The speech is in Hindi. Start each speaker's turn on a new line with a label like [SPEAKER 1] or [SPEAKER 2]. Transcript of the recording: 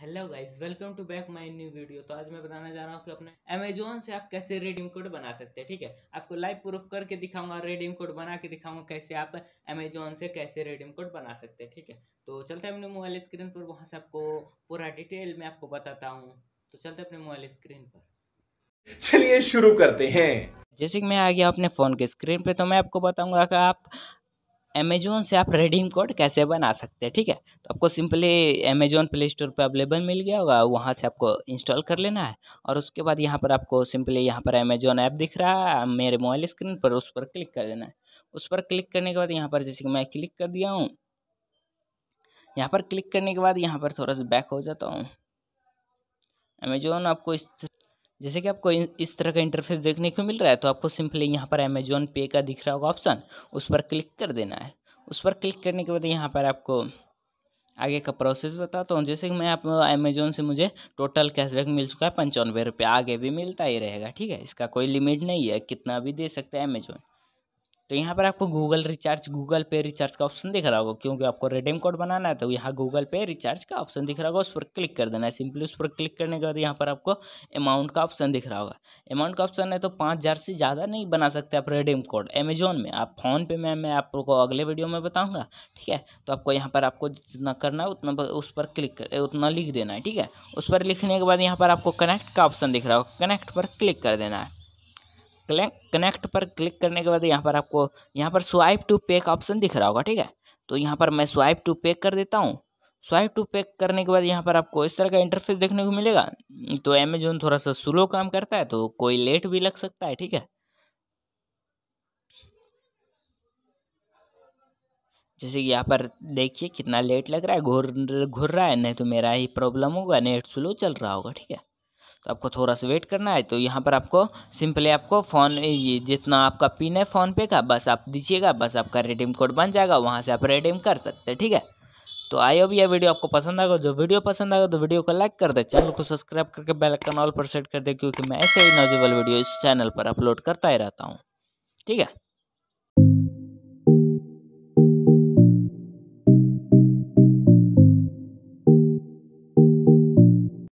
[SPEAKER 1] hello guys welcome to back my new video तो आज मैं बताने जा रहा हूँ कि अपने अमेजोन से आप कैसे रेडीम कोड बना सकते हैं ठीक है आपको लाइव प्रूफ करके दिखाऊंगा रेडीम कोड बना के दिखाऊंगा कैसे आप अमेजोन से कैसे रेडीम कोड बना सकते हैं ठीक है तो चलते अपने मोबाइल स्क्रीन पर वहाँ से आपको पूरा डिटेल में आपको बताता हूँ तो चलते अपने मोबाइल स्क्रीन पर चलिए शुरू करते हैं जैसे कि मैं आ गया अपने फ़ोन के स्क्रीन पे तो मैं आपको बताऊंगा कि आप अमेजोन से आप रेडीम कोड कैसे बना सकते हैं ठीक है तो आपको सिंपली अमेजोन प्ले स्टोर पर अवेलेबल मिल गया होगा वहाँ से आपको इंस्टॉल कर लेना है और उसके बाद यहाँ पर आपको सिंपली यहाँ पर अमेजोन ऐप दिख रहा है मेरे मोबाइल स्क्रीन पर उस पर क्लिक कर देना है उस पर क्लिक करने के बाद यहाँ पर जैसे कि मैं क्लिक कर दिया हूँ यहाँ पर क्लिक करने के बाद यहाँ पर थोड़ा सा बैक हो जाता हूँ अमेजोन आपको इस जैसे कि आपको इस तरह का इंटरफेस देखने को मिल रहा है तो आपको सिंपली यहाँ पर अमेजोन पे का दिख रहा होगा ऑप्शन उस पर क्लिक कर देना है उस पर क्लिक करने के बाद यहाँ पर आपको आगे का प्रोसेस बताता हूँ जैसे कि मैं आप अमेजोन से मुझे टोटल कैशबैक मिल चुका है पंचानवे रुपये आगे भी मिलता ही रहेगा ठीक है इसका कोई लिमिट नहीं है कितना भी दे सकते हैं अमेजोन तो यहाँ पर आपको Google recharge Google Pay recharge का ऑप्शन दिख रहा होगा क्योंकि आपको रेडीम कोड बनाना है तो यहाँ गूगल पे रिचार्ज का ऑप्शन दिख रहा होगा उस पर क्लिक कर देना है सिंपली उस पर क्लिक करने के बाद यहाँ पर आपको अमाउंट का ऑप्शन दिख रहा होगा अमाउंट का ऑप्शन है तो पाँच हज़ार से ज़्यादा नहीं बना सकते आप रेडीम कोड अमेजोन में आप फ़ोनपे में मैं आपको अगले वीडियो में बताऊँगा ठीक है तो आपको यहाँ पर आपको जितना करना है उतना उस पर क्लिक कर उतना लिख देना है ठीक है उस पर लिखने के बाद यहाँ पर आपको कनेक्ट का ऑप्शन दिख रहा होगा कनेक्ट पर क्लिक कर देना है कनेक्ट पर क्लिक करने के बाद यहाँ पर आपको यहाँ पर स्वाइप टू पे का ऑप्शन दिख रहा होगा ठीक है तो यहाँ पर मैं स्वाइप टू पे कर देता हूँ स्वाइप टू पे करने के बाद यहाँ पर आपको इस तरह का इंटरफेस देखने को मिलेगा तो अमेजोन थोड़ा सा स्लो काम करता है तो कोई लेट भी लग सकता है ठीक है जैसे कि यहाँ पर देखिए कितना लेट लग रहा है घुर घुर रहा है नहीं तो मेरा ही प्रॉब्लम होगा नेट स्लो चल रहा होगा ठीक है तो आपको थोड़ा सा वेट करना है तो यहाँ पर आपको सिंपली आपको फ़ोन ये जितना आपका पिन है फ़ोनपे का बस आप दीजिएगा बस आपका रिडीम कोड बन जाएगा वहाँ से आप रिडीम कर सकते हैं ठीक है तो आई होप यह वीडियो आपको पसंद आएगा जो वीडियो पसंद आएगा तो वीडियो को लाइक कर दे चैनल को सब्सक्राइब करके बेल आइकन ऑल पर सेट कर दे क्योंकि मैं ऐसे ही नॉलेजेबल वीडियो इस चैनल पर अपलोड करता ही रहता हूँ ठीक है